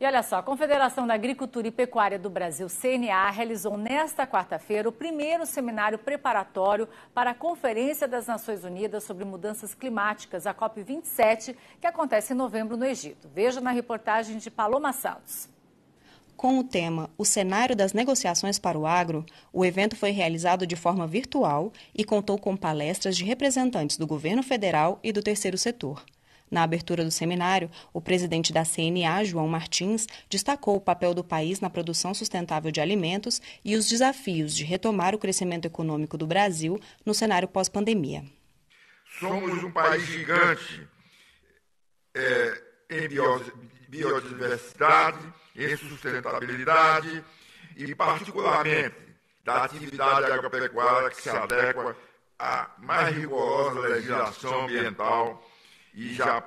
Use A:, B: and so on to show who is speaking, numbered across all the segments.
A: E olha só, a Confederação da Agricultura e Pecuária do Brasil, CNA, realizou nesta quarta-feira o primeiro seminário preparatório para a Conferência das Nações Unidas sobre Mudanças Climáticas, a COP27, que acontece em novembro no Egito. Veja na reportagem de Paloma Santos. Com o tema O cenário das negociações para o agro, o evento foi realizado de forma virtual e contou com palestras de representantes do governo federal e do terceiro setor. Na abertura do seminário, o presidente da CNA, João Martins, destacou o papel do país na produção sustentável de alimentos e os desafios de retomar o crescimento econômico do Brasil no cenário pós-pandemia.
B: Somos um país gigante é, em biodiversidade, em sustentabilidade e, particularmente, da atividade agropecuária que se adequa à mais rigorosa legislação ambiental e já,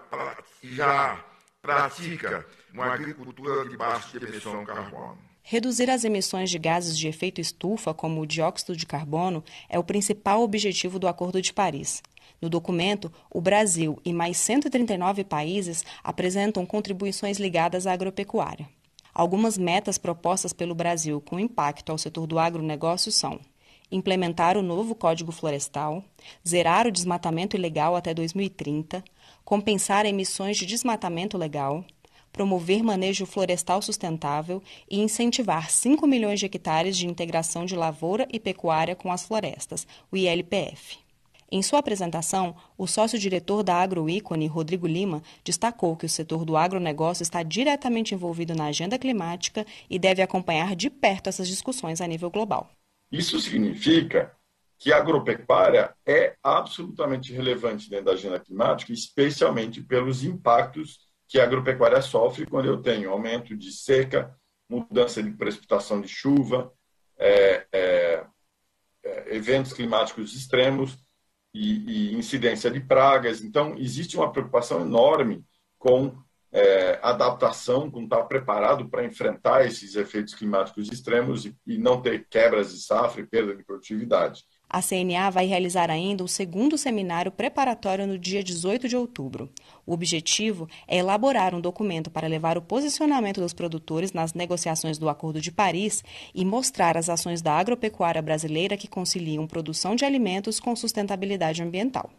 B: já pratica uma agricultura de baixa emissão de carbono.
A: Reduzir as emissões de gases de efeito estufa, como o dióxido de carbono, é o principal objetivo do Acordo de Paris. No documento, o Brasil e mais 139 países apresentam contribuições ligadas à agropecuária. Algumas metas propostas pelo Brasil com impacto ao setor do agronegócio são implementar o novo Código Florestal, zerar o desmatamento ilegal até 2030, compensar emissões de desmatamento legal, promover manejo florestal sustentável e incentivar 5 milhões de hectares de integração de lavoura e pecuária com as florestas, o ILPF. Em sua apresentação, o sócio-diretor da Agroícone, Rodrigo Lima, destacou que o setor do agronegócio está diretamente envolvido na agenda climática e deve acompanhar de perto essas discussões a nível global.
C: Isso significa que a agropecuária é absolutamente relevante dentro da agenda climática, especialmente pelos impactos que a agropecuária sofre quando eu tenho aumento de seca, mudança de precipitação de chuva, é, é, é, eventos climáticos extremos e, e incidência de pragas. Então, existe uma preocupação enorme com é, adaptação, como estar tá preparado para enfrentar esses efeitos climáticos extremos e, e não ter quebras de safra e perda de produtividade.
A: A CNA vai realizar ainda um segundo seminário preparatório no dia 18 de outubro. O objetivo é elaborar um documento para levar o posicionamento dos produtores nas negociações do Acordo de Paris e mostrar as ações da agropecuária brasileira que conciliam produção de alimentos com sustentabilidade ambiental.